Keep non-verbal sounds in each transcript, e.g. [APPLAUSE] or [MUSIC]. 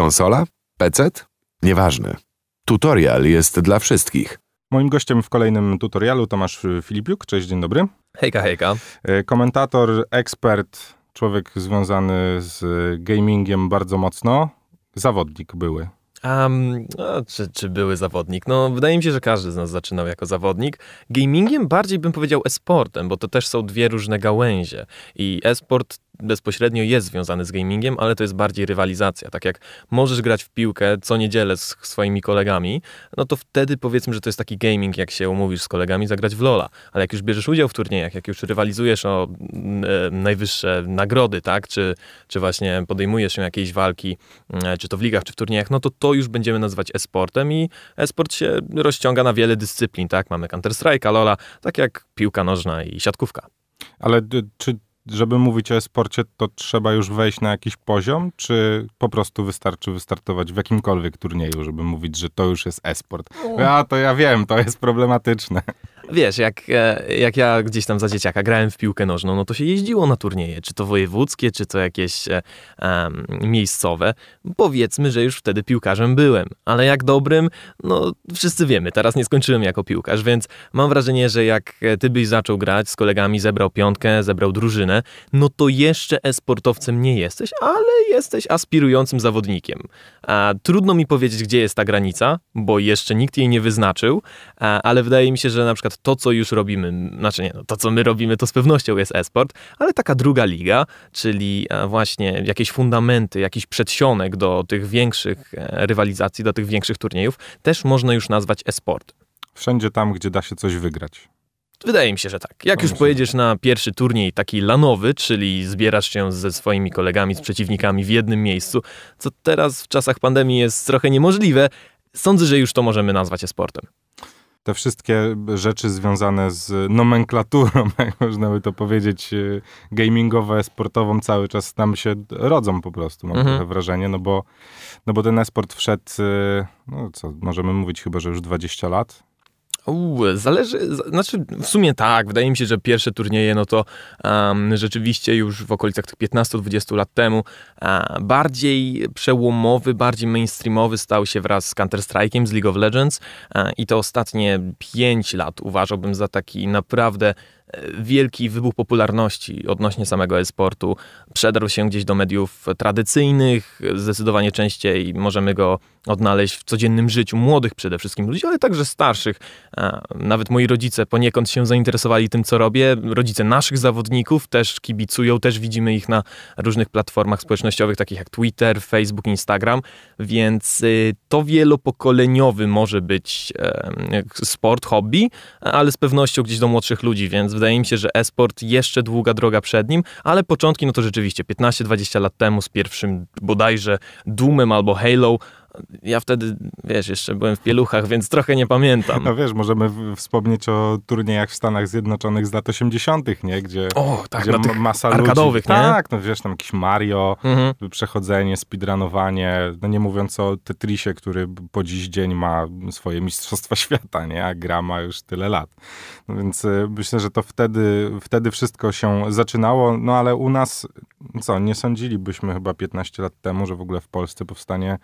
Konsola? PC? Nieważne. Tutorial jest dla wszystkich. Moim gościem w kolejnym tutorialu Tomasz Filipiuk. Cześć, dzień dobry. Hejka, hejka. E, komentator, ekspert, człowiek związany z gamingiem bardzo mocno. Zawodnik były. Um, no, czy, czy były zawodnik? No, wydaje mi się, że każdy z nas zaczynał jako zawodnik. Gamingiem bardziej bym powiedział esportem, bo to też są dwie różne gałęzie. I esport bezpośrednio jest związany z gamingiem, ale to jest bardziej rywalizacja. Tak jak możesz grać w piłkę co niedzielę z swoimi kolegami, no to wtedy powiedzmy, że to jest taki gaming, jak się umówisz z kolegami zagrać w LoLa. Ale jak już bierzesz udział w turniejach, jak już rywalizujesz o mm, e, najwyższe nagrody, tak, czy, czy właśnie podejmujesz się jakiejś walki, mm, e, czy to w ligach, czy w turniejach, no to to już będziemy nazywać e-sportem i e-sport się rozciąga na wiele dyscyplin, tak. Mamy Counter-Strike'a, LoLa, tak jak piłka nożna i siatkówka. Ale czy żeby mówić o sporcie, to trzeba już wejść na jakiś poziom, czy po prostu wystarczy wystartować w jakimkolwiek turnieju, żeby mówić, że to już jest e-sport? A, to ja wiem, to jest problematyczne. Wiesz, jak, e, jak ja gdzieś tam za dzieciaka grałem w piłkę nożną, no to się jeździło na turnieje, czy to wojewódzkie, czy to jakieś um, miejscowe. Powiedzmy, że już wtedy piłkarzem byłem, ale jak dobrym, no wszyscy wiemy, teraz nie skończyłem jako piłkarz, więc mam wrażenie, że jak e, ty byś zaczął grać z kolegami, zebrał piątkę, zebrał drużynę, no to jeszcze e-sportowcem nie jesteś, ale jesteś aspirującym zawodnikiem. A, trudno mi powiedzieć, gdzie jest ta granica, bo jeszcze nikt jej nie wyznaczył, ale wydaje mi się, że na przykład to, co już robimy, znaczy nie, no, to, co my robimy, to z pewnością jest esport, ale taka druga liga, czyli e, właśnie jakieś fundamenty, jakiś przedsionek do tych większych e, rywalizacji, do tych większych turniejów, też można już nazwać esport. Wszędzie tam, gdzie da się coś wygrać. Wydaje mi się, że tak. Jak już pojedziesz tak. na pierwszy turniej taki lanowy, czyli zbierasz się ze swoimi kolegami, z przeciwnikami w jednym miejscu, co teraz w czasach pandemii jest trochę niemożliwe, sądzę, że już to możemy nazwać esportem. sportem te wszystkie rzeczy związane z nomenklaturą, [LAUGHS] jak można by to powiedzieć, y, gamingowe, sportową, cały czas nam się rodzą po prostu, mam mhm. trochę wrażenie, no bo, no bo ten e-sport wszedł, y, no co, możemy mówić chyba, że już 20 lat, zależy, znaczy w sumie tak, wydaje mi się, że pierwsze turnieje, no to um, rzeczywiście już w okolicach tych 15-20 lat temu uh, bardziej przełomowy, bardziej mainstreamowy stał się wraz z Counter-Strike'iem, z League of Legends uh, i te ostatnie 5 lat uważałbym za taki naprawdę wielki wybuch popularności odnośnie samego e-sportu przedarł się gdzieś do mediów tradycyjnych. Zdecydowanie częściej możemy go odnaleźć w codziennym życiu młodych przede wszystkim ludzi, ale także starszych. Nawet moi rodzice poniekąd się zainteresowali tym, co robię. Rodzice naszych zawodników też kibicują, też widzimy ich na różnych platformach społecznościowych, takich jak Twitter, Facebook, Instagram, więc y, to wielopokoleniowy może być sport, hobby, ale z pewnością gdzieś do młodszych ludzi, więc wydaje mi się, że e-sport jeszcze długa droga przed nim, ale początki, no to rzeczywiście 15-20 lat temu z pierwszym bodajże Doomem albo Halo ja wtedy, wiesz, jeszcze byłem w pieluchach, więc trochę nie pamiętam. No wiesz, możemy wspomnieć o turniejach w Stanach Zjednoczonych z lat 80., nie? Gdzie, o, tak, gdzie na masa arkadowych, ludzi. Nie? Tak, no wiesz, tam jakiś Mario, mhm. przechodzenie, speedrunowanie, no nie mówiąc o Tetrisie, który po dziś dzień ma swoje mistrzostwa [LAUGHS] świata, nie? A gra ma już tyle lat. No więc y, myślę, że to wtedy, wtedy wszystko się zaczynało, no ale u nas, co, nie sądzilibyśmy chyba 15 lat temu, że w ogóle w Polsce powstanie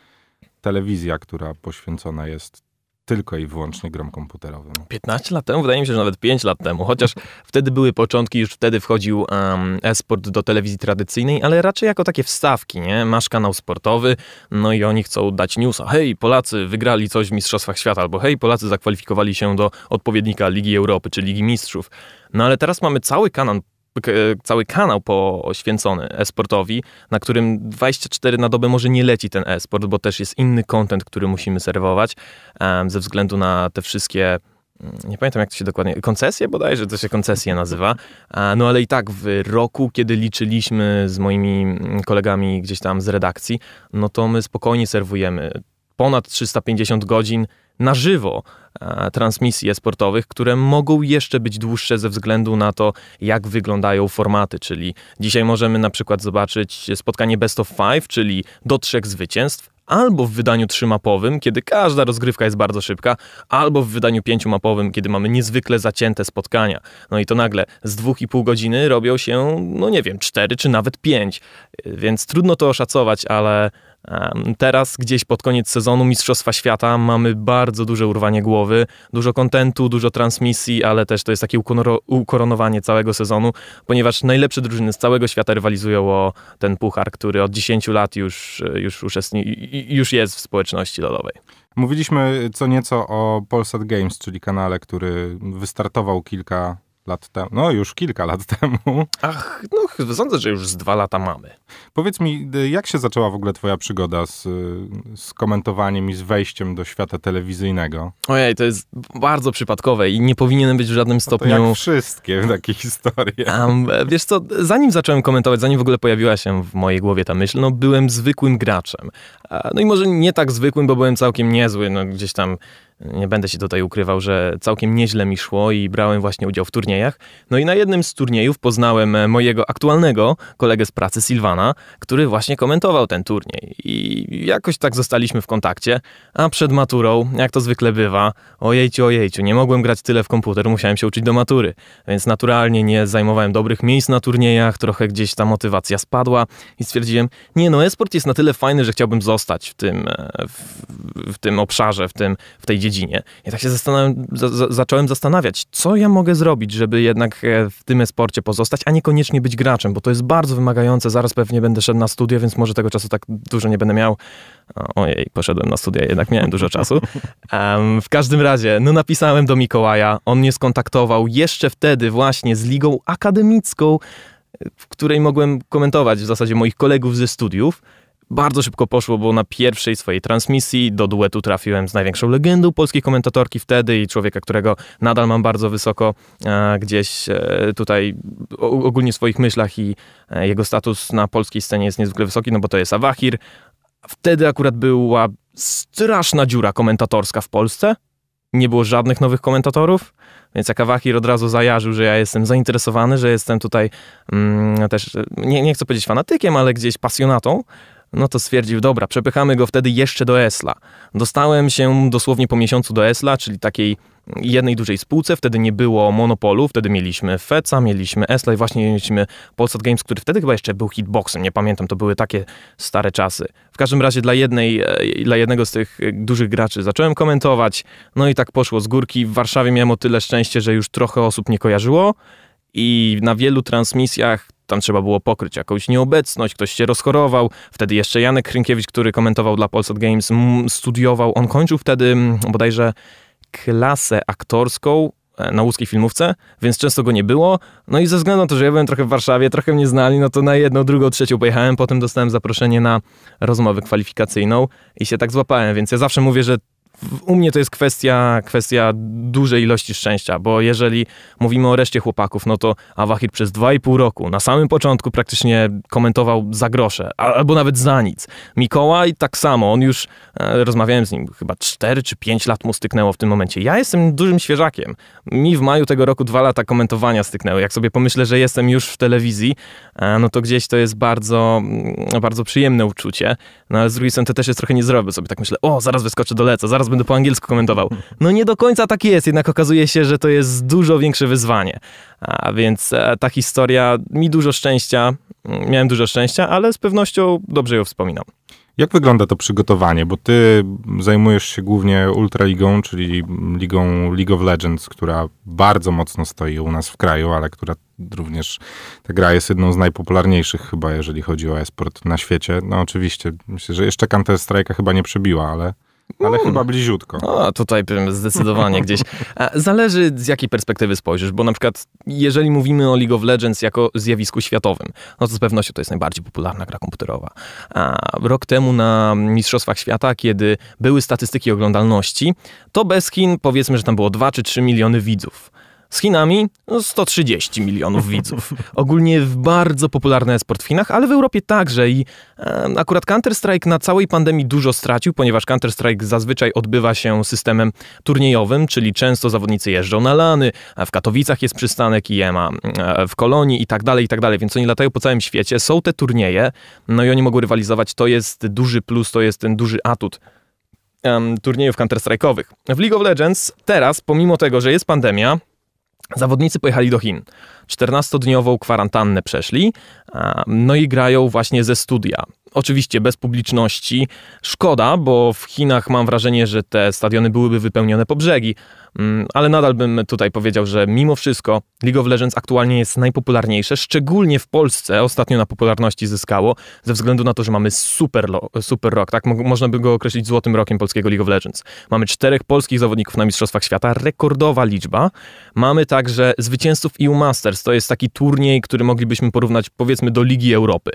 telewizja, która poświęcona jest tylko i wyłącznie grom komputerowym. 15 lat temu, wydaje mi się, że nawet 5 lat temu, chociaż [LAUGHS] wtedy były początki, już wtedy wchodził um, e-sport do telewizji tradycyjnej, ale raczej jako takie wstawki, nie? Masz kanał sportowy, no i oni chcą dać newsa. Hej, Polacy wygrali coś w Mistrzostwach Świata, albo hej, Polacy zakwalifikowali się do odpowiednika Ligi Europy czy Ligi Mistrzów. No ale teraz mamy cały kanon E, cały kanał poświęcony e-sportowi, na którym 24 na dobę może nie leci ten e-sport, bo też jest inny kontent, który musimy serwować ze względu na te wszystkie mm, nie pamiętam jak to się dokładnie, koncesje bodajże, to się koncesje nazywa, no ale i tak w roku, kiedy liczyliśmy z moimi mm, kolegami gdzieś tam z redakcji, no to my spokojnie serwujemy ponad 350 godzin na żywo e, transmisji sportowych które mogą jeszcze być dłuższe ze względu na to, jak wyglądają formaty, czyli dzisiaj możemy na przykład zobaczyć spotkanie best of five, czyli do trzech zwycięstw, albo w wydaniu trzymapowym, kiedy każda rozgrywka jest bardzo szybka, albo w wydaniu pięciomapowym, kiedy mamy niezwykle zacięte spotkania. No i to nagle z dwóch i pół godziny robią się, no nie wiem, cztery czy nawet pięć. Więc trudno to oszacować, ale Teraz gdzieś pod koniec sezonu Mistrzostwa Świata mamy bardzo duże urwanie głowy, dużo kontentu, dużo transmisji, ale też to jest takie ukoronowanie całego sezonu, ponieważ najlepsze drużyny z całego świata rywalizują o ten puchar, który od 10 lat już, już, już jest w społeczności lodowej. Mówiliśmy co nieco o Polsat Games, czyli kanale, który wystartował kilka lat temu, no już kilka lat [LAUGHS] temu. Ach, no sądzę, że już z dwa lata mamy. Powiedz mi, y, jak się zaczęła w ogóle twoja przygoda z, y, z komentowaniem i z wejściem do świata telewizyjnego? Ojej, to jest bardzo przypadkowe i nie powinienem być w żadnym stopniu... No to jak wszystkie [LAUGHS] takie historie. Um, wiesz co, zanim zacząłem komentować, zanim w ogóle pojawiła się w mojej głowie ta myśl, no byłem zwykłym graczem. No i może nie tak zwykłym, bo byłem całkiem niezły, no gdzieś tam nie będę się tutaj ukrywał, że całkiem nieźle mi szło i brałem właśnie udział w turniejach. No i na jednym z turniejów poznałem e, mojego aktualnego kolegę z pracy, Silvana, który właśnie komentował ten turniej. I jakoś tak zostaliśmy w kontakcie, a przed maturą, jak to zwykle bywa, ojejciu, ojejciu, nie mogłem grać tyle w komputer, musiałem się uczyć do matury. Więc naturalnie nie zajmowałem dobrych miejsc na turniejach, trochę gdzieś ta motywacja spadła i stwierdziłem, nie no, esport jest na tyle fajny, że chciałbym zostać w tym, e, w, w tym obszarze, w, tym, w tej dziedzinie dziedzinie. Ja tak się zastanawiam, za, za, zacząłem zastanawiać, co ja mogę zrobić, żeby jednak e, w tym sporcie pozostać, a niekoniecznie być graczem, bo to jest bardzo wymagające. Zaraz pewnie będę szedł na studia, więc może tego czasu tak dużo nie będę miał. Ojej, poszedłem na studia, jednak miałem dużo czasu. Um, [LAUGHS] w każdym razie, no napisałem do Mikołaja, on mnie skontaktował jeszcze wtedy właśnie z ligą akademicką, w której mogłem komentować w zasadzie moich kolegów ze studiów. Bardzo szybko poszło, bo na pierwszej swojej transmisji do duetu trafiłem z największą legendą polskiej komentatorki wtedy i człowieka, którego nadal mam bardzo wysoko e, gdzieś e, tutaj o, ogólnie w swoich myślach i e, jego status na polskiej scenie jest niezwykle wysoki, no bo to jest Awahir. Wtedy akurat była straszna dziura komentatorska w Polsce. Nie było żadnych nowych komentatorów. Więc jak Awahir od razu zajarzył, że ja jestem zainteresowany, że jestem tutaj mm, też, e, nie, nie chcę powiedzieć fanatykiem, ale gdzieś pasjonatą, no to stwierdził, dobra, przepychamy go wtedy jeszcze do Esla. Dostałem się dosłownie po miesiącu do Esla, czyli takiej jednej dużej spółce, wtedy nie było monopolu, wtedy mieliśmy FECA, mieliśmy Esla i właśnie mieliśmy Polsat Games, który wtedy chyba jeszcze był hitboxem, nie pamiętam, to były takie stare czasy. W każdym razie dla jednej, e, dla jednego z tych e, dużych graczy zacząłem komentować, no i tak poszło z górki. W Warszawie miałem o tyle szczęście, że już trochę osób nie kojarzyło i na wielu transmisjach tam trzeba było pokryć jakąś nieobecność, ktoś się rozchorował. Wtedy jeszcze Janek Krynkiewicz, który komentował dla Polsat Games, studiował. On kończył wtedy bodajże klasę aktorską e, na łódzkiej filmówce, więc często go nie było. No i ze względu na to, że ja byłem trochę w Warszawie, trochę mnie znali, no to na jedną, drugą, trzecią pojechałem, potem dostałem zaproszenie na rozmowę kwalifikacyjną i się tak złapałem, więc ja zawsze mówię, że u mnie to jest kwestia, kwestia dużej ilości szczęścia, bo jeżeli mówimy o reszcie chłopaków, no to Awahir przez 2,5 roku na samym początku praktycznie komentował za grosze, albo nawet za nic. Mikołaj tak samo, on już, e, rozmawiałem z nim, chyba 4 czy 5 lat mu styknęło w tym momencie. Ja jestem dużym świeżakiem. Mi w maju tego roku dwa lata komentowania styknęły. Jak sobie pomyślę, że jestem już w telewizji, e, no to gdzieś to jest bardzo, mm, bardzo przyjemne uczucie. No ale z drugiej strony to też jest trochę nie zrobię sobie. Tak myślę, o, zaraz wyskoczę do leca, zaraz będę po angielsku komentował. No nie do końca tak jest, jednak okazuje się, że to jest dużo większe wyzwanie. A więc e, ta historia mi dużo szczęścia, mm, miałem dużo szczęścia, ale z pewnością dobrze ją wspominam. Jak wygląda to przygotowanie? Bo ty zajmujesz się głównie Ultraligą, czyli ligą League of Legends, która bardzo mocno stoi u nas w kraju, ale która również, ta gra jest jedną z najpopularniejszych chyba, jeżeli chodzi o esport na świecie. No oczywiście, myślę, że jeszcze Counter Strike'a chyba nie przebiła, ale... Ale no. chyba bliziutko. A tutaj zdecydowanie gdzieś. Zależy z jakiej perspektywy spojrzysz, bo na przykład jeżeli mówimy o League of Legends jako zjawisku światowym, no to z pewnością to jest najbardziej popularna gra komputerowa. A rok temu na Mistrzostwach Świata, kiedy były statystyki oglądalności, to bez Chin powiedzmy, że tam było 2 czy 3 miliony widzów. Z Chinami 130 no, milionów widzów. Ogólnie bardzo popularny sport w Chinach, ale w Europie także i e, akurat Counter-Strike na całej pandemii dużo stracił, ponieważ Counter-Strike zazwyczaj odbywa się systemem turniejowym, czyli często zawodnicy jeżdżą na lany, w Katowicach jest przystanek IEMA, e, w Kolonii i tak dalej, i tak dalej, więc oni latają po całym świecie, są te turnieje, no i oni mogą rywalizować, to jest duży plus, to jest ten duży atut turniejów counter-strike'owych. W League of Legends teraz, pomimo tego, że jest pandemia, Zawodnicy pojechali do Chin. 14-dniową kwarantannę przeszli, no i grają właśnie ze studia oczywiście bez publiczności. Szkoda, bo w Chinach mam wrażenie, że te stadiony byłyby wypełnione po brzegi. Mm, ale nadal bym tutaj powiedział, że mimo wszystko League of Legends aktualnie jest najpopularniejsze, szczególnie w Polsce ostatnio na popularności zyskało, ze względu na to, że mamy super, super rok, tak? Można by go określić złotym rokiem polskiego League of Legends. Mamy czterech polskich zawodników na Mistrzostwach Świata, rekordowa liczba. Mamy także zwycięzców EU Masters, to jest taki turniej, który moglibyśmy porównać powiedzmy do Ligi Europy.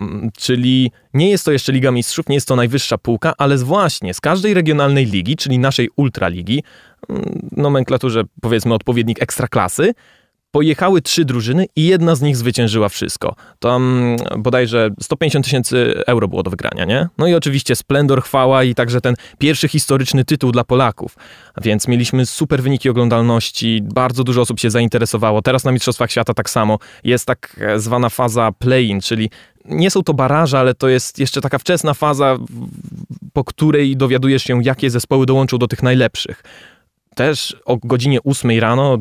Um, czyli nie jest to jeszcze Liga Mistrzów, nie jest to najwyższa półka, ale właśnie z każdej regionalnej ligi, czyli naszej ultraligi, mm, nomenklaturze powiedzmy odpowiednik ekstraklasy, pojechały trzy drużyny i jedna z nich zwyciężyła wszystko. Tam mm, bodajże 150 tysięcy euro było do wygrania, nie? No i oczywiście splendor, chwała i także ten pierwszy historyczny tytuł dla Polaków. Więc mieliśmy super wyniki oglądalności, bardzo dużo osób się zainteresowało. Teraz na Mistrzostwach Świata tak samo. Jest tak e, zwana faza play-in, czyli nie są to baraże, ale to jest jeszcze taka wczesna faza, po której dowiadujesz się, jakie zespoły dołączą do tych najlepszych też o godzinie 8 rano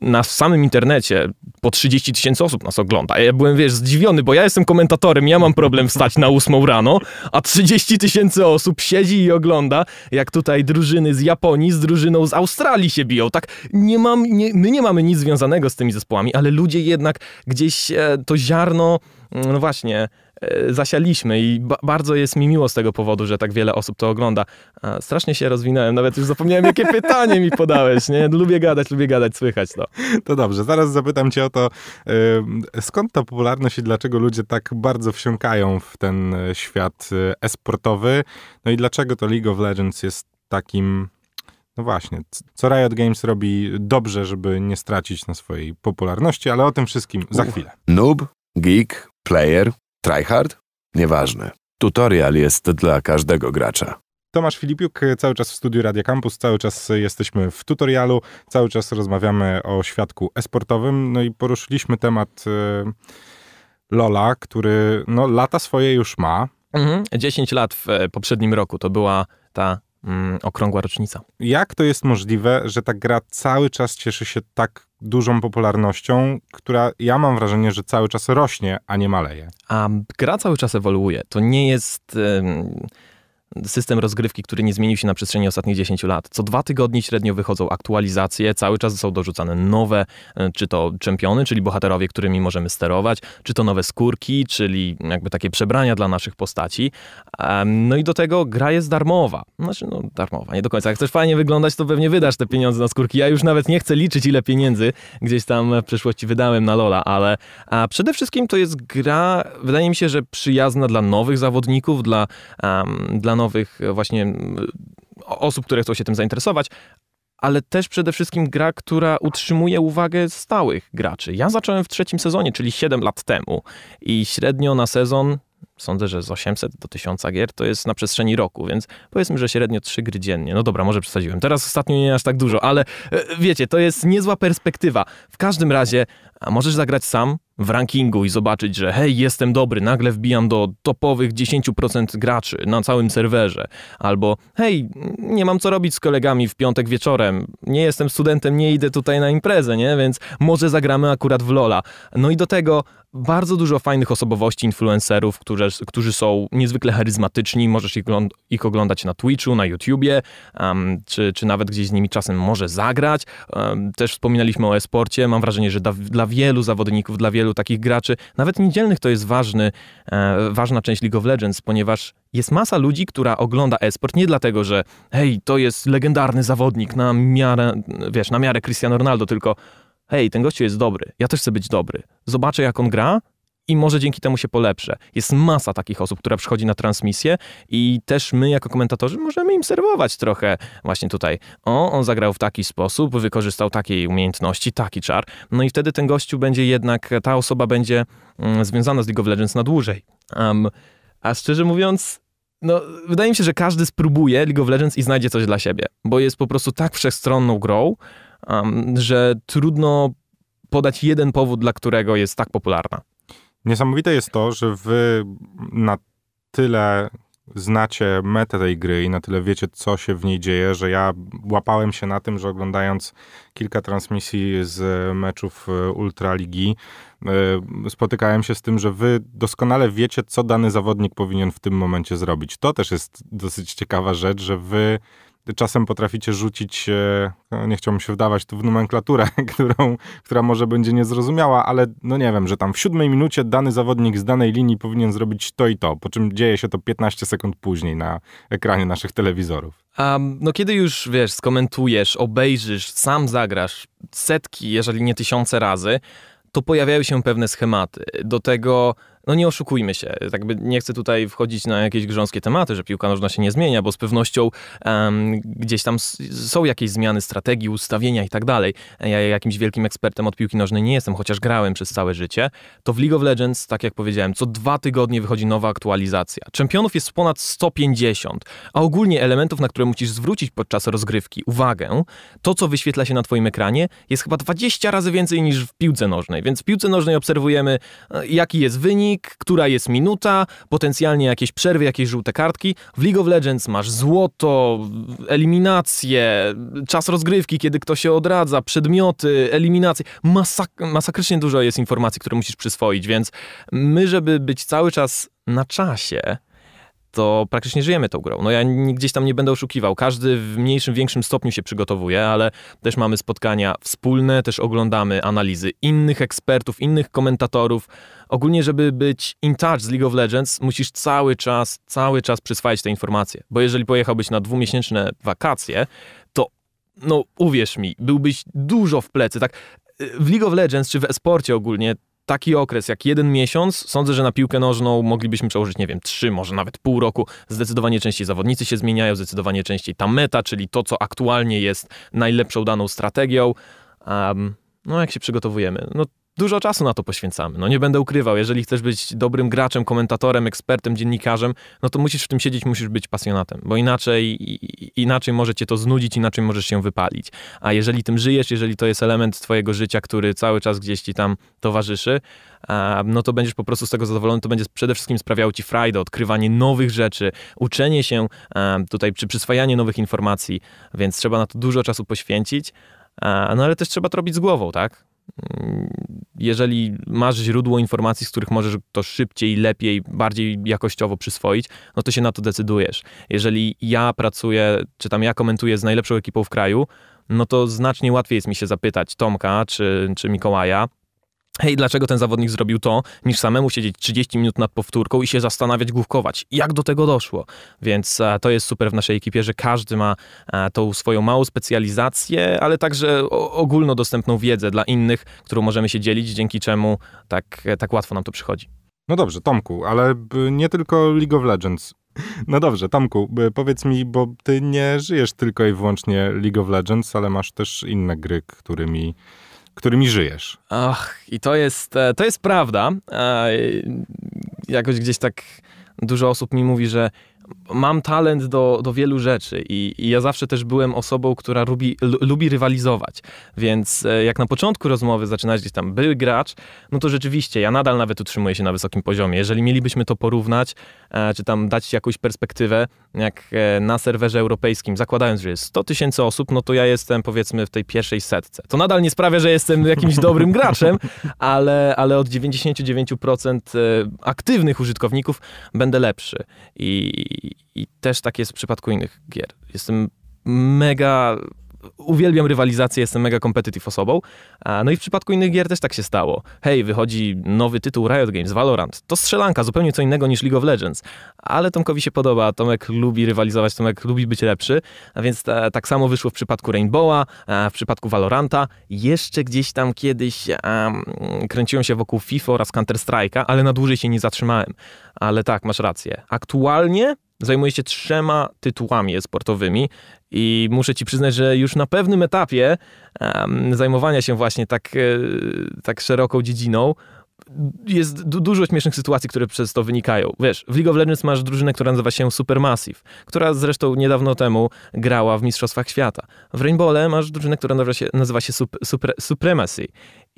na samym internecie po 30 tysięcy osób nas ogląda. ja byłem, wiesz, zdziwiony, bo ja jestem komentatorem, ja mam problem wstać na 8 rano, a 30 tysięcy osób siedzi i ogląda, jak tutaj drużyny z Japonii z drużyną z Australii się biją. Tak, nie mam, nie, my nie mamy nic związanego z tymi zespołami, ale ludzie jednak gdzieś e, to ziarno, mm, no właśnie, E, zasialiśmy i ba bardzo jest mi miło z tego powodu, że tak wiele osób to ogląda. Strasznie się rozwinąłem, nawet już zapomniałem, jakie [LAUGHS] pytanie mi podałeś, nie? Lubię gadać, lubię gadać, słychać to. To dobrze, zaraz zapytam cię o to, skąd ta popularność i dlaczego ludzie tak bardzo wsiąkają w ten e, świat e, esportowy, no i dlaczego to League of Legends jest takim no właśnie, co Riot Games robi dobrze, żeby nie stracić na swojej popularności, ale o tym wszystkim za chwilę. Noob, geek, player, Tryhard? Nieważne. Tutorial jest dla każdego gracza. Tomasz Filipiuk, cały czas w studiu Radia Campus, cały czas jesteśmy w tutorialu, cały czas rozmawiamy o świadku esportowym, no i poruszyliśmy temat yy, Lola, który no, lata swoje już ma. Mhm. 10 lat w e, poprzednim roku to była ta Mm, okrągła rocznica. Jak to jest możliwe, że ta gra cały czas cieszy się tak dużą popularnością, która ja mam wrażenie, że cały czas rośnie, a nie maleje? A gra cały czas ewoluuje. To nie jest. Yy system rozgrywki, który nie zmienił się na przestrzeni ostatnich 10 lat. Co dwa tygodnie średnio wychodzą aktualizacje, cały czas są dorzucane nowe, e, czy to czempiony, czyli bohaterowie, którymi możemy sterować, czy to nowe skórki, czyli jakby takie przebrania dla naszych postaci. No i do tego gra jest darmowa. Znaczy, no darmowa, nie do końca. Jak chcesz fajnie wyglądać, to pewnie wydasz te pieniądze na skórki. Ja już nawet nie chcę liczyć, ile pieniędzy gdzieś tam w przeszłości wydałem na Lola, ale a przede wszystkim to jest gra, wydaje mi się, że przyjazna dla nowych zawodników, dla, um, dla nowych e, właśnie osób, które chcą się tym zainteresować, ale też przede wszystkim gra, która utrzymuje uwagę stałych graczy. Ja zacząłem w trzecim sezonie, czyli 7 lat temu i średnio na sezon sądzę, że z 800 do 1000 gier to jest na przestrzeni roku, więc powiedzmy, że średnio 3 gry dziennie. No dobra, może przesadziłem. Teraz ostatnio nie aż tak dużo, ale e, wiecie, to jest niezła perspektywa. W każdym razie możesz zagrać sam, w rankingu i zobaczyć, że hej, jestem dobry, nagle wbijam do topowych 10% graczy na całym serwerze, albo hej, nie mam co robić z kolegami w piątek wieczorem, nie jestem studentem, nie idę tutaj na imprezę, nie? Więc może zagramy akurat w Lola. No i do tego bardzo dużo fajnych osobowości influencerów, którzy, którzy są niezwykle charyzmatyczni, możesz ich, ich oglądać na Twitchu, na YouTubie, um, czy, czy nawet gdzieś z nimi czasem może zagrać. Um, też wspominaliśmy o e-sporcie, mam wrażenie, że dla wielu zawodników, dla wielu wielu takich graczy, nawet niedzielnych, to jest ważny, e, ważna część League of Legends, ponieważ jest masa ludzi, która ogląda esport nie dlatego, że hej, to jest legendarny zawodnik na miarę, wiesz, na miarę Cristiano Ronaldo, tylko hej, ten gościu jest dobry, ja też chcę być dobry. Zobaczę, jak on gra, i może dzięki temu się polepszę. Jest masa takich osób, która przychodzi na transmisję i też my jako komentatorzy możemy im serwować trochę właśnie tutaj. O, on zagrał w taki sposób, wykorzystał takiej umiejętności, taki czar. No i wtedy ten gościu będzie jednak, ta osoba będzie mm, związana z League of Legends na dłużej. Um, a szczerze mówiąc, no, wydaje mi się, że każdy spróbuje League of Legends i znajdzie coś dla siebie, bo jest po prostu tak wszechstronną grą, um, że trudno podać jeden powód, dla którego jest tak popularna. Niesamowite jest to, że wy na tyle znacie metę tej gry i na tyle wiecie, co się w niej dzieje, że ja łapałem się na tym, że oglądając kilka transmisji z meczów e, Ultraligi, e, spotykałem się z tym, że wy doskonale wiecie, co dany zawodnik powinien w tym momencie zrobić. To też jest dosyć ciekawa rzecz, że wy czasem potraficie rzucić, e, no, nie chciałbym się wdawać tu w nomenklaturę, [LAUGHS] którą, która może będzie niezrozumiała, ale no nie wiem, że tam w siódmej minucie dany zawodnik z danej linii powinien zrobić to i to, po czym dzieje się to 15 sekund później na ekranie naszych telewizorów. A no kiedy już, wiesz, skomentujesz, obejrzysz, sam zagrasz setki, jeżeli nie tysiące razy, to pojawiają się pewne schematy. Do tego no nie oszukujmy się, tak by nie chcę tutaj wchodzić na jakieś grząskie tematy, że piłka nożna się nie zmienia, bo z pewnością um, gdzieś tam są jakieś zmiany strategii, ustawienia i tak dalej. Ja jakimś wielkim ekspertem od piłki nożnej nie jestem, chociaż grałem przez całe życie. To w League of Legends, tak jak powiedziałem, co dwa tygodnie wychodzi nowa aktualizacja. Czempionów jest ponad 150, a ogólnie elementów, na które musisz zwrócić podczas rozgrywki uwagę, to co wyświetla się na twoim ekranie jest chyba 20 razy więcej niż w piłce nożnej, więc w piłce nożnej obserwujemy e, jaki jest wynik, która jest minuta, potencjalnie jakieś przerwy, jakieś żółte kartki. W League of Legends masz złoto, eliminacje, czas rozgrywki, kiedy ktoś się odradza, przedmioty, eliminacje. Masak masakrycznie dużo jest informacji, które musisz przyswoić, więc my, żeby być cały czas na czasie, to praktycznie żyjemy tą grą. No ja gdzieś tam nie będę oszukiwał. Każdy w mniejszym, większym stopniu się przygotowuje, ale też mamy spotkania wspólne, też oglądamy analizy innych ekspertów, innych komentatorów. Ogólnie, żeby być in touch z League of Legends, musisz cały czas, cały czas przyswajać te informacje. Bo jeżeli pojechałbyś na dwumiesięczne wakacje, to no uwierz mi, byłbyś dużo w plecy, tak? Y, w League of Legends czy w esporcie ogólnie taki okres jak jeden miesiąc, sądzę, że na piłkę nożną moglibyśmy przełożyć, nie wiem, trzy, może nawet pół roku. Zdecydowanie częściej zawodnicy się zmieniają, zdecydowanie częściej ta meta, czyli to, co aktualnie jest najlepszą daną strategią. Um, no, jak się przygotowujemy? No, dużo czasu na to poświęcamy. No nie będę ukrywał, jeżeli chcesz być dobrym graczem, komentatorem, ekspertem, dziennikarzem, no to musisz w tym siedzieć, musisz być pasjonatem, bo inaczej, inaczej może cię to znudzić, inaczej możesz się wypalić. A jeżeli tym żyjesz, jeżeli to jest element twojego życia, który cały czas gdzieś ci tam towarzyszy, no to będziesz po prostu z tego zadowolony, to będzie przede wszystkim sprawiało ci frajdę, odkrywanie nowych rzeczy, uczenie się tutaj, czy przyswajanie nowych informacji, więc trzeba na to dużo czasu poświęcić, no ale też trzeba to robić z głową, tak? jeżeli masz źródło informacji, z których możesz to szybciej, lepiej, bardziej jakościowo przyswoić, no to się na to decydujesz. Jeżeli ja pracuję, czy tam ja komentuję z najlepszą ekipą w kraju, no to znacznie łatwiej jest mi się zapytać Tomka czy, czy Mikołaja, hej, dlaczego ten zawodnik zrobił to, niż samemu siedzieć 30 minut nad powtórką i się zastanawiać, główkować, jak do tego doszło. Więc e, to jest super w naszej ekipie, że każdy ma e, tą swoją małą specjalizację, ale także ogólnodostępną wiedzę dla innych, którą możemy się dzielić, dzięki czemu tak, tak łatwo nam to przychodzi. No dobrze, Tomku, ale nie tylko League of Legends. [LAUGHS] No dobrze, Tomku, powiedz mi, bo ty nie żyjesz tylko i wyłącznie League of Legends, ale masz też inne gry, którymi którymi żyjesz. Ach, i to jest, e, to jest prawda. E, jakoś gdzieś tak dużo osób mi mówi, że mam talent do, do wielu rzeczy i, i ja zawsze też byłem osobą, która lubi, lubi rywalizować. Więc e, jak na początku rozmowy zaczynać gdzieś tam były gracz, no to rzeczywiście ja nadal nawet utrzymuję się na wysokim poziomie. Jeżeli mielibyśmy to porównać, E, czy tam dać jakąś perspektywę, jak e, na serwerze europejskim, zakładając, że jest 100 tysięcy osób, no to ja jestem powiedzmy w tej pierwszej setce. To nadal nie sprawia, że jestem jakimś [LAUGHS] dobrym graczem, ale, ale od 99% e, aktywnych użytkowników będę lepszy. I, I też tak jest w przypadku innych gier. Jestem mega uwielbiam rywalizację, jestem mega competitive osobą. No i w przypadku innych gier też tak się stało. Hej, wychodzi nowy tytuł Riot Games, Valorant. To strzelanka, zupełnie co innego niż League of Legends. Ale Tomkowi się podoba, Tomek lubi rywalizować, Tomek lubi być lepszy, a więc ta, tak samo wyszło w przypadku Rainbowa, w przypadku Valoranta. Jeszcze gdzieś tam kiedyś um, kręciłem się wokół FIFA oraz Counter-Strike'a, ale na dłużej się nie zatrzymałem. Ale tak, masz rację. Aktualnie zajmuje się trzema tytułami sportowymi i muszę ci przyznać, że już na pewnym etapie um, zajmowania się właśnie tak, e, tak szeroką dziedziną jest du dużo śmiesznych sytuacji, które przez to wynikają. Wiesz, w League of Legends masz drużynę, która nazywa się Supermassive, która zresztą niedawno temu grała w Mistrzostwach Świata. W Rainbowle masz drużynę, która nazywa się, nazywa się Sup Supremacy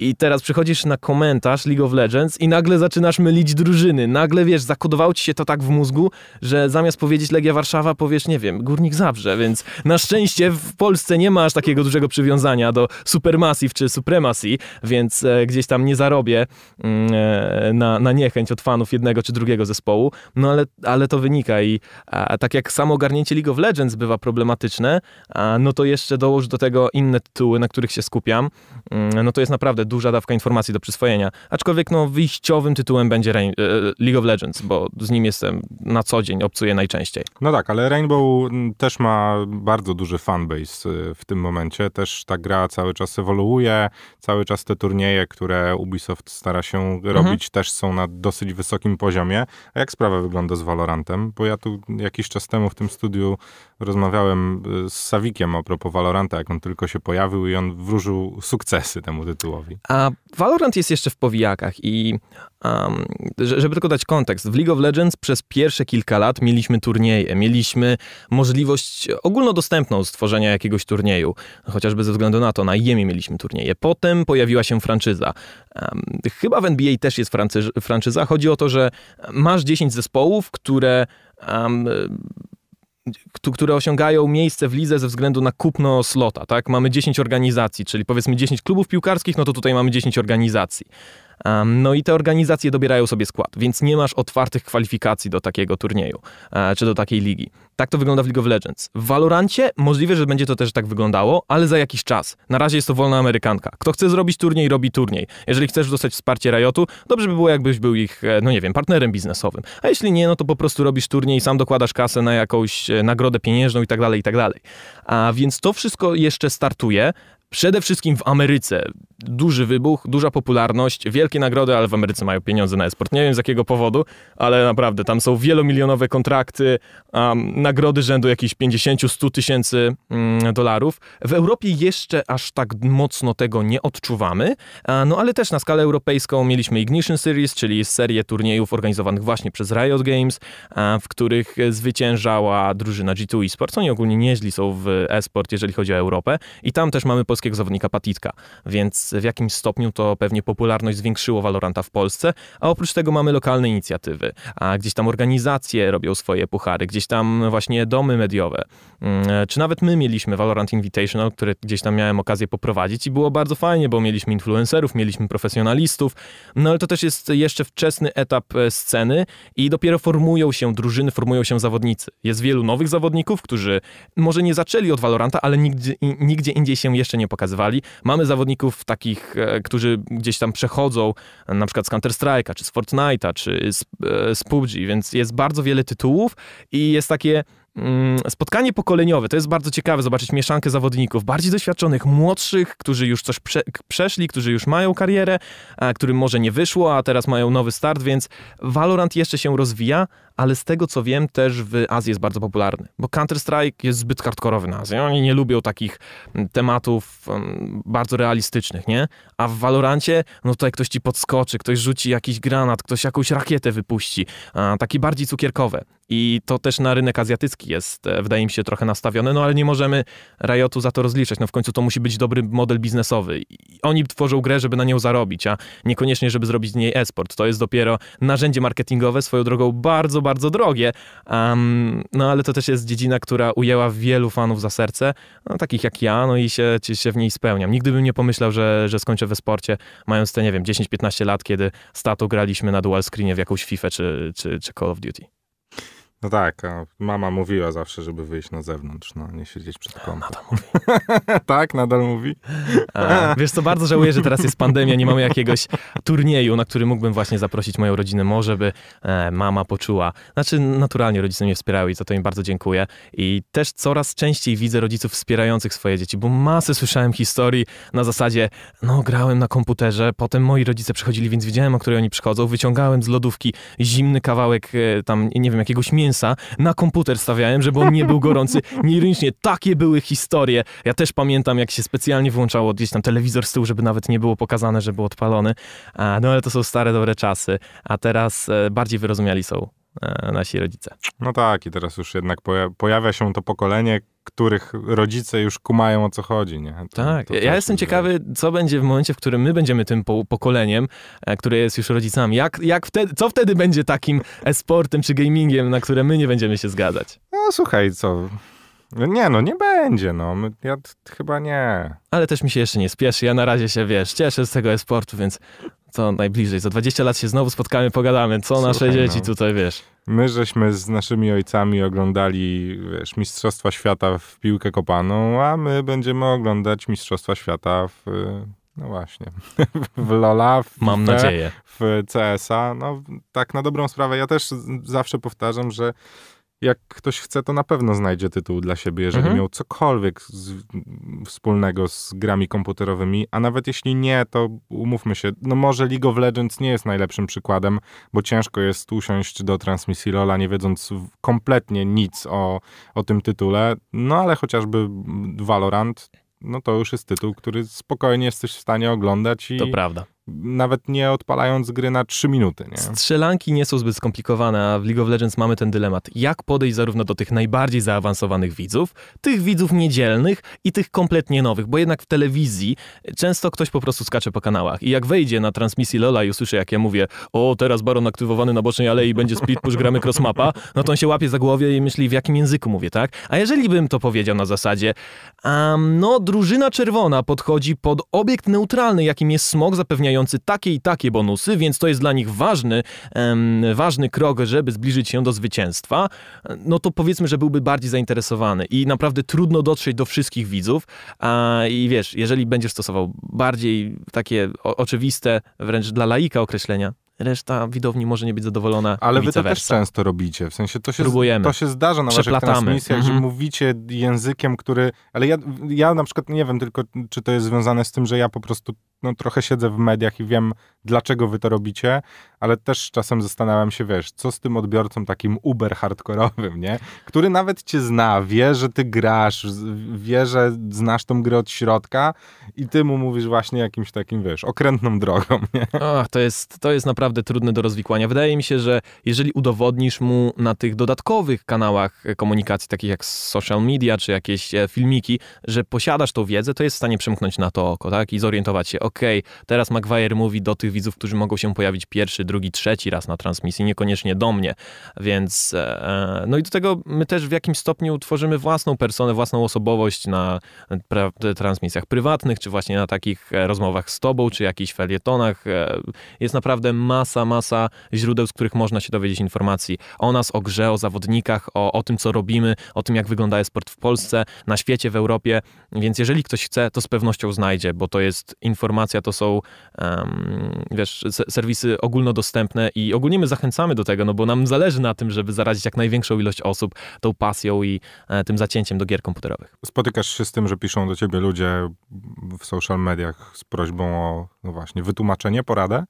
i teraz przychodzisz na komentarz League of Legends i nagle zaczynasz mylić drużyny. Nagle wiesz, zakodowało ci się to tak w mózgu, że zamiast powiedzieć Legia Warszawa, powiesz, nie wiem, Górnik Zabrze. Więc na szczęście w Polsce nie masz takiego dużego przywiązania do Supermassive czy Supremacy, więc e, gdzieś tam nie zarobię mm, e, na, na niechęć od fanów jednego czy drugiego zespołu. No ale, ale to wynika i a, tak jak samo ogarnięcie League of Legends bywa problematyczne, a, no to jeszcze dołóż do tego inne tytuły, na których się skupiam. E, no to jest naprawdę duża dawka informacji do przyswojenia. Aczkolwiek no, wyjściowym tytułem będzie Rain, e, e, League of Legends, bo z nim jestem na co dzień, obcuję najczęściej. No tak, ale Rainbow mm, też ma bardzo duży fanbase y, w tym momencie. Też ta gra cały czas ewoluuje, cały czas te turnieje, które Ubisoft stara się mhm. robić, też są na dosyć wysokim poziomie. A jak sprawa wygląda z Valorantem? Bo ja tu jakiś czas temu w tym studiu rozmawiałem y, z Sawikiem a propos Valoranta, jak on tylko się pojawił i on wróżył sukcesy temu tytułowi. A Valorant jest jeszcze w powijakach i um, żeby tylko dać kontekst, w League of Legends przez pierwsze kilka lat mieliśmy turnieje, mieliśmy możliwość ogólnodostępną stworzenia jakiegoś turnieju, chociażby ze względu na to, na Jemie mieliśmy turnieje. Potem pojawiła się franczyza. Um, chyba w NBA też jest franczyza. Chodzi o to, że masz 10 zespołów, które um, które osiągają miejsce w lidze ze względu na kupno slota, tak? Mamy 10 organizacji, czyli powiedzmy 10 klubów piłkarskich, no to tutaj mamy 10 organizacji. Um, no i te organizacje dobierają sobie skład, więc nie masz otwartych kwalifikacji do takiego turnieju e, czy do takiej ligi. Tak to wygląda w League of Legends. W Valorancie możliwe, że będzie to też tak wyglądało, ale za jakiś czas. Na razie jest to wolna amerykanka. Kto chce zrobić turniej, robi turniej. Jeżeli chcesz dostać wsparcie Riotu, dobrze by było, jakbyś był ich, e, no nie wiem, partnerem biznesowym. A jeśli nie, no to po prostu robisz turniej i sam dokładasz kasę na jakąś e, nagrodę pieniężną i tak dalej, i tak dalej. A więc to wszystko jeszcze startuje. Przede wszystkim w Ameryce. Duży wybuch, duża popularność, wielkie nagrody, ale w Ameryce mają pieniądze na esport. Nie wiem z jakiego powodu, ale naprawdę tam są wielomilionowe kontrakty, um, nagrody rzędu jakichś 50-100 tysięcy mm, dolarów. W Europie jeszcze aż tak mocno tego nie odczuwamy, a, no ale też na skalę europejską mieliśmy Ignition Series, czyli serię turniejów organizowanych właśnie przez Riot Games, a, w których zwyciężała drużyna G2 Esports. Oni ogólnie nieźli są w esport, jeżeli chodzi o Europę. I tam też mamy polskiego zawodnika Patitka, więc w jakimś stopniu to pewnie popularność zwiększyło Valoranta w Polsce, a oprócz tego mamy lokalne inicjatywy, a gdzieś tam organizacje robią swoje puchary, gdzieś tam właśnie domy mediowe, mm, czy nawet my mieliśmy Valorant Invitational, które gdzieś tam miałem okazję poprowadzić i było bardzo fajnie, bo mieliśmy influencerów, mieliśmy profesjonalistów, no ale to też jest jeszcze wczesny etap e, sceny i dopiero formują się drużyny, formują się zawodnicy. Jest wielu nowych zawodników, którzy może nie zaczęli od Valoranta, ale nigdzie, nigdzie indziej się jeszcze nie pokazywali. Mamy zawodników takich, e, którzy gdzieś tam przechodzą, na przykład z Counter-Strike'a, czy z Fortnite'a, czy z, e, z PUBG, więc jest bardzo wiele tytułów i jest takie Mm, spotkanie pokoleniowe, to jest bardzo ciekawe zobaczyć mieszankę zawodników, bardziej doświadczonych, młodszych, którzy już coś prze, przeszli, którzy już mają karierę, a, którym może nie wyszło, a teraz mają nowy start, więc Valorant jeszcze się rozwija, ale z tego co wiem też w Azji jest bardzo popularny, bo Counter-Strike jest zbyt hardkorowy na Azji, Oni nie lubią takich mm, tematów um, bardzo realistycznych, nie? A w Valorancie, no tutaj ktoś ci podskoczy, ktoś rzuci jakiś granat, ktoś jakąś rakietę wypuści, a, taki bardziej cukierkowe. I to też na rynek azjatycki jest, e, wydaje mi się, trochę nastawione, no ale nie możemy Riotu za to rozliczać. No w końcu to musi być dobry model biznesowy. I oni tworzą grę, żeby na nią zarobić, a niekoniecznie, żeby zrobić z niej e-sport. To jest dopiero narzędzie marketingowe, swoją drogą bardzo, bardzo drogie. Um, no ale to też jest dziedzina, która ujęła wielu fanów za serce, no, takich jak ja, no i się, się w niej spełniam. Nigdy bym nie pomyślał, że, że skończę w e-sporcie, mając te, nie wiem, 10-15 lat, kiedy z graliśmy na dual screenie w jakąś FIFA czy, czy, czy Call of Duty. No tak, mama mówiła zawsze, żeby wyjść na zewnątrz, no, nie siedzieć przed kompem. Nadal mówi. [LAUGHS] tak, nadal mówi. A, wiesz co, bardzo żałuję, że teraz jest pandemia, nie mamy jakiegoś turnieju, na który mógłbym właśnie zaprosić moją rodzinę, może by e, mama poczuła. Znaczy, naturalnie rodzice mnie wspierały i za to im bardzo dziękuję. I też coraz częściej widzę rodziców wspierających swoje dzieci, bo masę słyszałem historii na zasadzie, no grałem na komputerze, potem moi rodzice przychodzili, więc widziałem, o której oni przychodzą, wyciągałem z lodówki zimny kawałek e, tam, nie wiem, jakiegoś mięsa, mięsa na komputer stawiałem, żeby on nie był gorący. Nieirycznie, [LAUGHS] takie były historie. Ja też pamiętam, jak się specjalnie włączało gdzieś tam telewizor z tyłu, żeby nawet nie było pokazane, że był odpalony. No ale to są stare, dobre czasy. A teraz e, bardziej wyrozumiali są e, nasi rodzice. No tak, i teraz już jednak pojawia się to pokolenie, których rodzice już kumają o co chodzi. Nie? To, tak, to ja jestem ciekawy, co będzie w momencie, w którym my będziemy tym po pokoleniem, e, które jest już rodzicami. Jak, jak wtedy, co wtedy będzie takim esportem czy gamingiem, na które my nie będziemy się zgadzać? No słuchaj, co... No nie, no nie będzie, no. Ja chyba nie. Ale też mi się jeszcze nie spieszy. Ja na razie się, wiesz, cieszę z tego esportu, więc co najbliżej. Za 20 lat się znowu spotkamy, pogadamy, co Słuchaj, nasze dzieci no. tutaj, wiesz. My żeśmy z naszymi ojcami oglądali, wiesz, Mistrzostwa Świata w piłkę kopaną, a my będziemy oglądać Mistrzostwa Świata w... No właśnie. [LAUGHS] W Lola, w Mam nadzieję. W CSA. No tak na dobrą sprawę. Ja też zawsze powtarzam, że jak ktoś chce, to na pewno znajdzie tytuł dla siebie, jeżeli mhm. miał cokolwiek z, wspólnego z grami komputerowymi, a nawet jeśli nie, to umówmy się, no może League of Legends nie jest najlepszym przykładem, bo ciężko jest usiąść do transmisji LoLa, nie wiedząc kompletnie nic o, o tym tytule, no ale chociażby Valorant, no to już jest tytuł, który spokojnie jesteś w stanie oglądać i... To prawda nawet nie odpalając gry na 3 minuty. Nie? Strzelanki nie są zbyt skomplikowane, a w League of Legends mamy ten dylemat. Jak podejść zarówno do tych najbardziej zaawansowanych widzów, tych widzów niedzielnych i tych kompletnie nowych, bo jednak w telewizji często ktoś po prostu skacze po kanałach i jak wejdzie na transmisji Lola i usłyszy, jak ja mówię, o, teraz baron aktywowany na bocznej alei, będzie split push, gramy crossmapa, no to on się łapie za głowie i myśli, w jakim języku mówię, tak? A jeżeli bym to powiedział na zasadzie, um, no, drużyna czerwona podchodzi pod obiekt neutralny, jakim jest smog zapewniający takie i takie bonusy, więc to jest dla nich ważny, ważny krok, żeby zbliżyć się do zwycięstwa, no to powiedzmy, że byłby bardziej zainteresowany i naprawdę trudno dotrzeć do wszystkich widzów a, i wiesz, jeżeli będziesz stosował bardziej takie o, oczywiste, wręcz dla laika określenia, reszta widowni może nie być zadowolona. Ale wy to też często robicie. W sensie to się, Próbujemy. To się zdarza na waszych transmisjach, jak że mhm. mówicie językiem, który... Ale ja, ja na przykład nie wiem tylko, czy to jest związane z tym, że ja po prostu no, trochę siedzę w mediach i wiem, dlaczego wy to robicie, ale też czasem zastanawiam się, wiesz, co z tym odbiorcą takim uber hardkorowym, nie? Który nawet cię zna, wie, że ty grasz, wie, że znasz tą grę od środka i ty mu mówisz właśnie jakimś takim, wiesz, okrętną drogą, [LAUGHS] nie? Ach, to jest, to jest naprawdę trudne do rozwikłania. Wydaje mi się, że jeżeli udowodnisz mu na tych dodatkowych kanałach komunikacji, takich jak social media, czy jakieś e, filmiki, że posiadasz tą wiedzę, to jest w stanie przymknąć na to oko, tak? I zorientować się, okej, okay, teraz Maguire mówi do tych tych widzów, którzy mogą się pojawić pierwszy, drugi, trzeci raz na transmisji, niekoniecznie do mnie. Więc e, e, no i do tego my też w jakimś stopniu tworzymy własną personę, własną osobowość na e, transmisjach prywatnych, czy właśnie na takich rozmowach z tobą, czy jakichś felietonach. Jest naprawdę masa, masa źródeł, z których można się dowiedzieć informacji o nas, o grze, o zawodnikach, o, o tym, co robimy, o tym, jak wygląda sport w Polsce, na świecie, w Europie. Więc jeżeli ktoś chce, to z pewnością znajdzie, bo to jest informacja, to są um, wiesz, serwisy ogólnodostępne i ogólnie my zachęcamy do tego, no bo nam zależy na tym, żeby zarazić jak największą ilość osób tą pasją i e, tym zacięciem do gier komputerowych. Spotykasz się z tym, że piszą do ciebie ludzie w social mediach z prośbą o, no właśnie, wytłumaczenie, poradę?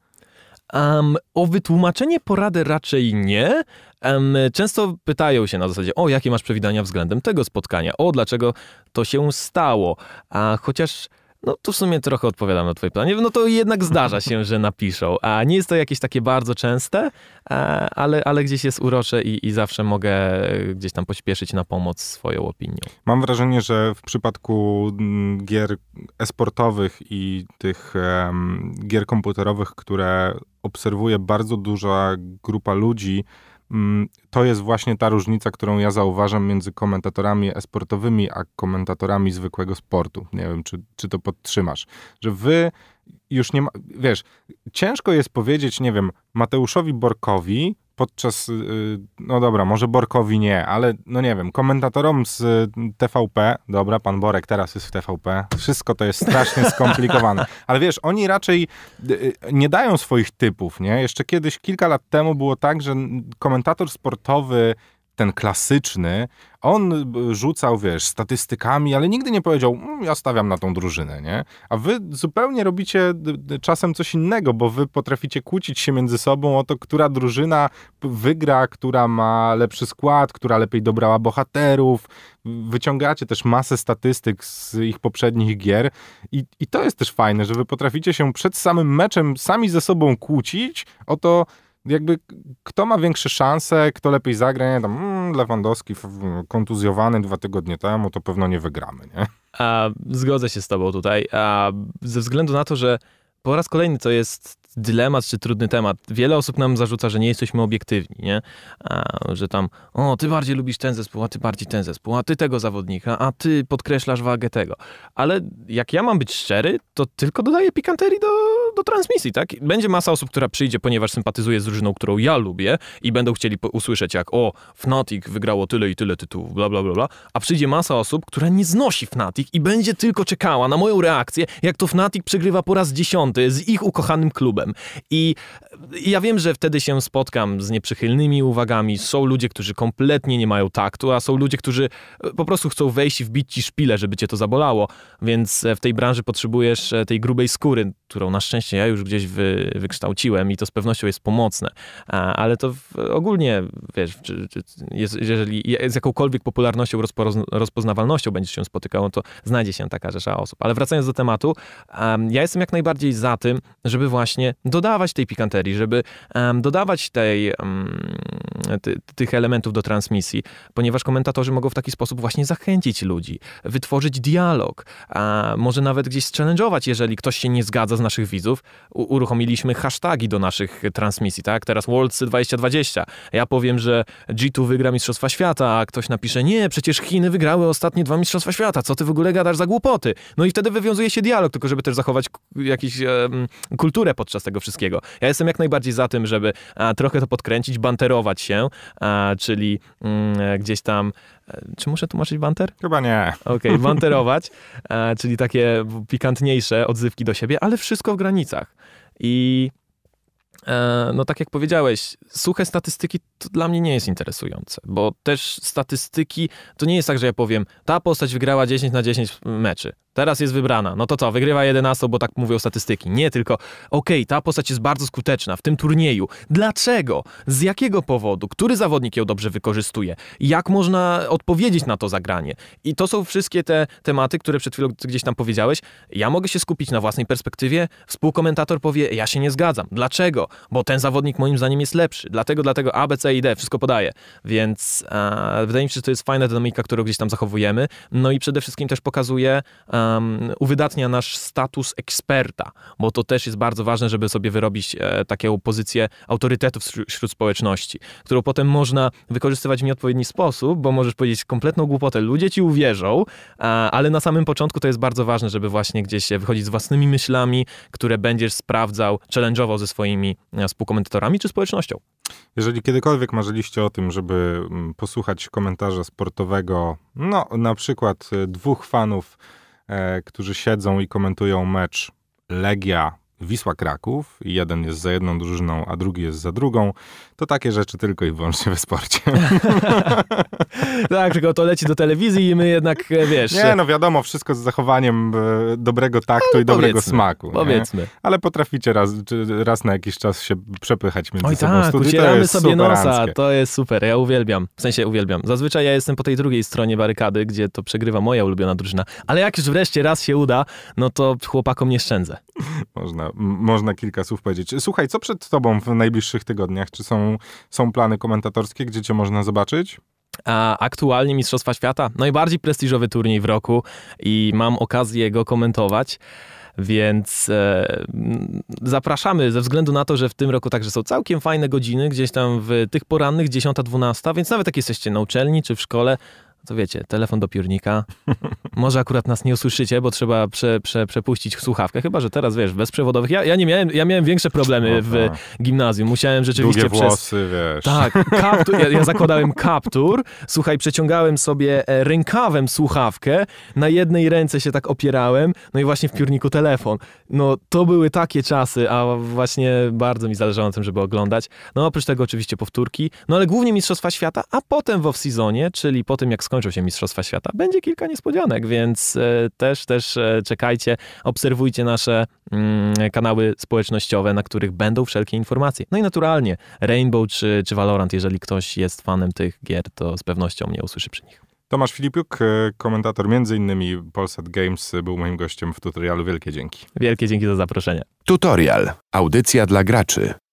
Um, o wytłumaczenie porady raczej nie. Um, często pytają się na zasadzie, o jakie masz przewidania względem tego spotkania, o dlaczego to się stało. A chociaż no tu w sumie trochę odpowiadam na twoje pytanie. No to jednak zdarza się, że napiszą. A nie jest to jakieś takie bardzo częste, e, ale, ale gdzieś jest urocze i, i zawsze mogę e, gdzieś tam pośpieszyć na pomoc swoją opinią. Mam wrażenie, że w przypadku mm, gier esportowych i tych um, gier komputerowych, które obserwuje bardzo duża grupa ludzi, Mm, to jest właśnie ta różnica, którą ja zauważam między komentatorami esportowymi, a komentatorami zwykłego sportu. Nie wiem, czy, czy to podtrzymasz. Że wy już nie ma, wiesz, ciężko jest powiedzieć, nie wiem, Mateuszowi Borkowi, podczas, y, no dobra, może Borkowi nie, ale no nie wiem, komentatorom z y, TVP, dobra, pan Borek teraz jest w TVP, wszystko to jest strasznie skomplikowane, [LAUGHS] ale wiesz, oni raczej y, nie dają swoich typów, nie? Jeszcze kiedyś, kilka lat temu było tak, że komentator sportowy ten klasyczny, on e, rzucał, wiesz, statystykami, ale nigdy nie powiedział, mm, ja stawiam na tą drużynę, nie? A wy zupełnie robicie czasem coś innego, bo wy potraficie kłócić się między sobą o to, która drużyna wygra, która ma lepszy skład, która lepiej dobrała bohaterów. Wyciągacie też masę statystyk z ich poprzednich gier i, i to jest też fajne, że wy potraficie się przed samym meczem sami ze sobą kłócić o to, jakby kto ma większe szanse, kto lepiej zagra, nie tam mm, Lewandowski kontuzjowany dwa tygodnie temu, to pewno nie wygramy, nie? A, zgodzę się z tobą tutaj, a, ze względu na to, że po raz kolejny to jest dylemat czy trudny temat. Wiele osób nam zarzuca, że nie jesteśmy obiektywni, nie? A, że tam, o, ty bardziej lubisz ten zespół, a ty bardziej ten zespół, a ty tego zawodnika, a ty podkreślasz wagę tego. Ale jak ja mam być szczery, to tylko dodaję pikanterii do, do transmisji, tak? Będzie masa osób, która przyjdzie, ponieważ sympatyzuje z drużyną, którą ja lubię i będą chcieli usłyszeć jak, o, Fnatic wygrało tyle i tyle tytułów, bla, bla, bla, bla. A przyjdzie masa osób, która nie znosi Fnatic i będzie tylko czekała na moją reakcję, jak to Fnatic przegrywa po raz dziesiąty z ich ukochanym klubem klubem. I, ja wiem, że wtedy się spotkam z nieprzychylnymi uwagami. Są ludzie, którzy kompletnie nie mają taktu, a są ludzie, którzy e, po prostu chcą wejść i wbić ci szpilę, żeby cię to zabolało. Więc e, w tej branży potrzebujesz e, tej grubej skóry, którą na szczęście ja już gdzieś wy, wykształciłem i to z pewnością jest pomocne. Ale to w, ogólnie, wiesz, czy, czy jest, jeżeli z jakąkolwiek popularnością, rozpo, rozpoznawalnością będziesz się spotykał, no to znajdzie się taka rzesza osób. Ale wracając do tematu, ja jestem jak najbardziej za tym, żeby właśnie dodawać tej pikanterii, żeby um, dodawać tej, um, ty, tych elementów do transmisji, ponieważ komentatorzy mogą w taki sposób właśnie zachęcić ludzi, wytworzyć dialog, a może nawet gdzieś challenge'ować, jeżeli ktoś się nie zgadza z naszych widzów. U uruchomiliśmy hasztagi do naszych transmisji, tak? Teraz Worldsy 2020. Ja powiem, że G2 wygra Mistrzostwa Świata, a ktoś napisze, nie, przecież Chiny wygrały ostatnie dwa Mistrzostwa Świata, co ty w ogóle gadasz za głupoty? No i wtedy wywiązuje się dialog, tylko żeby też zachować jakiś um, kulturę podczas z tego wszystkiego. Ja jestem jak najbardziej za tym, żeby a, trochę to podkręcić, banterować się, a, czyli mm, e, gdzieś tam. E, czy muszę tłumaczyć banter? Chyba nie. Okej, okay, [LAUGHS] banterować, a, czyli takie pikantniejsze odzywki do siebie, ale wszystko w granicach. I e, no tak jak powiedziałeś, suche statystyki to dla mnie nie jest interesujące, bo też statystyki to nie jest tak, że ja powiem, ta postać wygrała 10 na 10 meczy. Teraz jest wybrana. No to co, wygrywa 11, bo tak mówią statystyki. Nie, tylko okej, okay, ta postać jest bardzo skuteczna w tym turnieju. Dlaczego? Z jakiego powodu? Który zawodnik ją dobrze wykorzystuje? Jak można odpowiedzieć na to zagranie? I to są wszystkie te tematy, które przed chwilą gdzieś tam powiedziałeś. Ja mogę się skupić na własnej perspektywie. Współkomentator powie, ja się nie zgadzam. Dlaczego? Bo ten zawodnik moim zdaniem jest lepszy. Dlatego, dlatego A, B, C i D. Wszystko podaje. Więc e, wydaje mi się, że to jest fajna dynamika, którą gdzieś tam zachowujemy. No i przede wszystkim też pokazuje... E, um, uwydatnia nasz status eksperta, bo to też jest bardzo ważne, żeby sobie wyrobić e, taką pozycję autorytetu wśród społeczności, którą potem można wykorzystywać w nieodpowiedni sposób, bo możesz powiedzieć kompletną głupotę, ludzie ci uwierzą, a, e, ale na samym początku to jest bardzo ważne, żeby właśnie gdzieś się wychodzić z własnymi myślami, które będziesz sprawdzał, challenge'ował ze swoimi e, współkomentatorami czy społecznością. Jeżeli kiedykolwiek marzyliście o tym, żeby mm, posłuchać komentarza sportowego, no na przykład e, dwóch fanów E, którzy siedzą i komentują mecz Legia Wisła Kraków i jeden jest za jedną drużyną, a drugi jest za drugą, to takie rzeczy tylko i wyłącznie we sporcie. [LAUGHS] tak, tylko to leci do telewizji i my jednak, e, wiesz... Nie, no wiadomo, wszystko z zachowaniem e, dobrego taktu i dobrego smaku. Powiedzmy. Nie? Ale potraficie raz, raz na jakiś czas się przepychać między Oj, sobą. tak, Studi ucieramy sobie nosa, to jest super, ja uwielbiam. W sensie uwielbiam. Zazwyczaj ja jestem po tej drugiej stronie barykady, gdzie to przegrywa moja ulubiona drużyna, ale jak już wreszcie raz się uda, no to chłopakom nie szczędzę. [LAUGHS] Można, można kilka słów powiedzieć. Słuchaj, co przed tobą w najbliższych tygodniach? Czy są, są plany komentatorskie, gdzie cię można zobaczyć? A aktualnie Mistrzostwa Świata, najbardziej prestiżowy turniej w roku i mam okazję go komentować. Więc e, zapraszamy ze względu na to, że w tym roku także są całkiem fajne godziny, gdzieś tam w tych porannych 10-12, więc nawet jak jesteście na uczelni czy w szkole, to wiecie, telefon do piórnika. [LAUGHS] Może akurat nas nie usłyszycie, bo trzeba prze, prze, przepuścić słuchawkę, chyba że teraz wiesz, bezprzewodowych. Ja, ja nie miałem, ja miałem większe problemy w gimnazjum. Musiałem rzeczywiście Długie włosy, przez... wiesz. Tak, [LAUGHS] kaptur, ja, ja zakładałem kaptur, słuchaj, przeciągałem sobie e, rękawem słuchawkę, na jednej ręce się tak opierałem, no i właśnie w piórniku telefon. No to były takie czasy, a właśnie bardzo mi zależało na tym, żeby oglądać. No oprócz tego oczywiście powtórki, no ale głównie Mistrzostwa Świata, a potem w off-seasonie, czyli po tym jak skończą się Mistrzostwa Świata, będzie kilka niespodzianek, więc e, też, też e, czekajcie, obserwujcie nasze mm, kanały społecznościowe, na których będą wszelkie informacje. No i naturalnie Rainbow czy, czy Valorant, jeżeli ktoś jest fanem tych gier, to z pewnością mnie usłyszy przy nich. Tomasz Filipiuk, e, komentator m.in. Polsat Games, był moim gościem w tutorialu. Wielkie dzięki. Wielkie dzięki za zaproszenie. Tutorial. Audycja dla graczy.